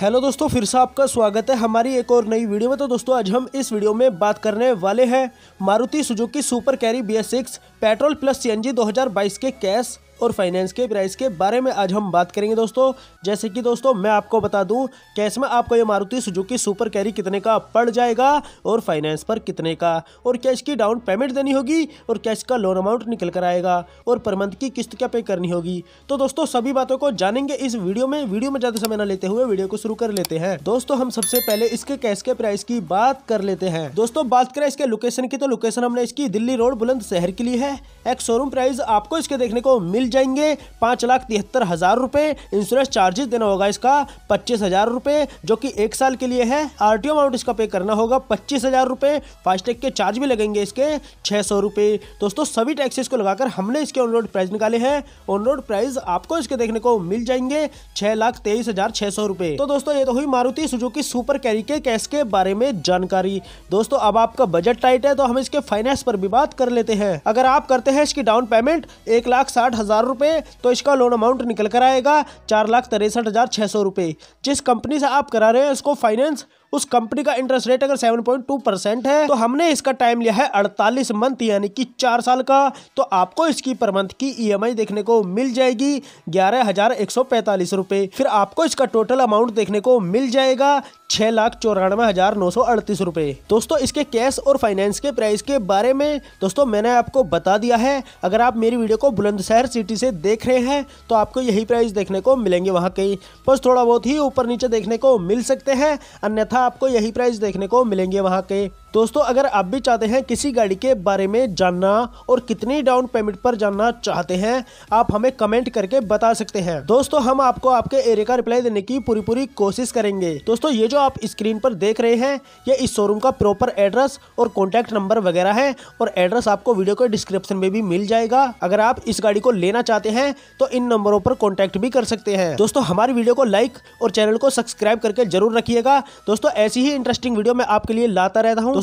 hello दोस्तों फिर से आपका स्वागत है हमारी एक और नई वीडियो में तो दोस्तों आज हम इस वीडियो में बात करने वाले हैं Maruti Suzuki super carry B S six petrol plus CNG 2022 के कैश और फाइनेंस के प्राइस के बारे में आज हम बात करेंगे दोस्तों जैसे कि दोस्तों मैं आपको बता दूं कैश में आपको ये मारुति सुजुकी सुपर कैरी कितने का पड़ जाएगा और फाइनेंस पर कितने का और कैश की डाउन पेमेंट देनी होगी और कैश का लोन अमाउंट निकल कर आएगा और पर मंथ की किस्त क्या पे करनी होगी तो दोस्तों सभी बातों को जानेंगे इस वीडियो में वीडियो में ज़्यादा समय न लेते हुए वीडियो को शुरू कर लेते हैं दोस्तों हम सबसे पहले इसके कैश के प्राइस की बात कर लेते हैं दोस्तों बात करें इसके लोकेशन की तो लोकेशन हमने इसकी दिल्ली रोड बुलंद शहर के लिए है एक शोरूम प्राइस आपको इसके देखने को मिल जाएंगे पाँच लाख तिहत्तर हज़ार रुपये इंश्योरेंस चार्जेस देना होगा इसका पच्चीस हज़ार रुपये जो कि एक साल के लिए है आर टी अमाउंट इसका पे करना होगा पच्चीस हज़ार रुपये फास्टैग के चार्ज भी लगेंगे इसके छः सौ रुपये दोस्तों सभी टैक्सीज को लगाकर हमने इसके ऑन रोड प्राइस निकाले हैं ऑन रोड प्राइस आपको इसके देखने को मिल जाएंगे छः लाख तेईस हज़ार छः सौ रुपये तो दोस्तों ये तो हुई मारुति सुजुकी सुपर कैरी के कैश के बारे में जानकारी दोस्तों अब आपका बजट टाइट है तो हम इसके फाइनेंस पर भी बात कर लेते हैं अगर आप आप करते हैं इसकी डाउन पेमेंट एक लाख साठ हज़ार रुपये तो इसका लोन अमाउंट निकल कर आएगा चार लाख तिरसठ हज़ार छः सौ रुपये जिस कंपनी से आप करा रहे हैं उसको फाइनेंस उस कंपनी का इंटरेस्ट रेट अगर सेवन पॉइंट टू परसेंट है तो हमने इसका टाइम लिया है अड़तालीस मंथ यानी कि चार साल का तो आपको इसकी पर मंथ की ई e देखने को मिल जाएगी ग्यारह हजार एक सौ पैंतालीस रुपए फिर आपको इसका टोटल अमाउंट देखने को मिल जाएगा छह लाख चौरानवे हजार नौ सौ अड़तीस रूपए दोस्तों इसके कैश और फाइनेंस के प्राइस के बारे में दोस्तों मैंने आपको बता दिया है अगर आप मेरी वीडियो को बुलंदशहर सिटी से देख रहे हैं तो आपको यही प्राइस देखने को मिलेंगे वहां के बस थोड़ा बहुत ही ऊपर नीचे देखने को मिल सकते हैं अन्यथा आपको यही प्राइस देखने को मिलेंगे वहाँ के दोस्तों अगर आप भी चाहते हैं किसी गाड़ी के बारे में जानना और कितनी डाउन पेमेंट पर जानना चाहते हैं आप हमें कमेंट करके बता सकते हैं दोस्तों हम आपको आपके एरिया का रिप्लाई देने की पूरी पूरी कोशिश करेंगे दोस्तों ये जो आप स्क्रीन पर देख रहे हैं ये इस शोरूम का प्रॉपर एड्रेस और कॉन्टेक्ट नंबर वगैरह है और एड्रेस आपको वीडियो के डिस्क्रिप्शन में भी मिल जाएगा अगर आप इस गाड़ी को लेना चाहते हैं तो इन नंबरों पर कॉन्टेक्ट भी कर सकते हैं दोस्तों हमारी वीडियो को लाइक और चैनल को सब्सक्राइब करके जरूर रखिएगा दोस्तों ऐसी ही इंटरेस्टिंग वीडियो मैं आपके लिए लाता रहता हूँ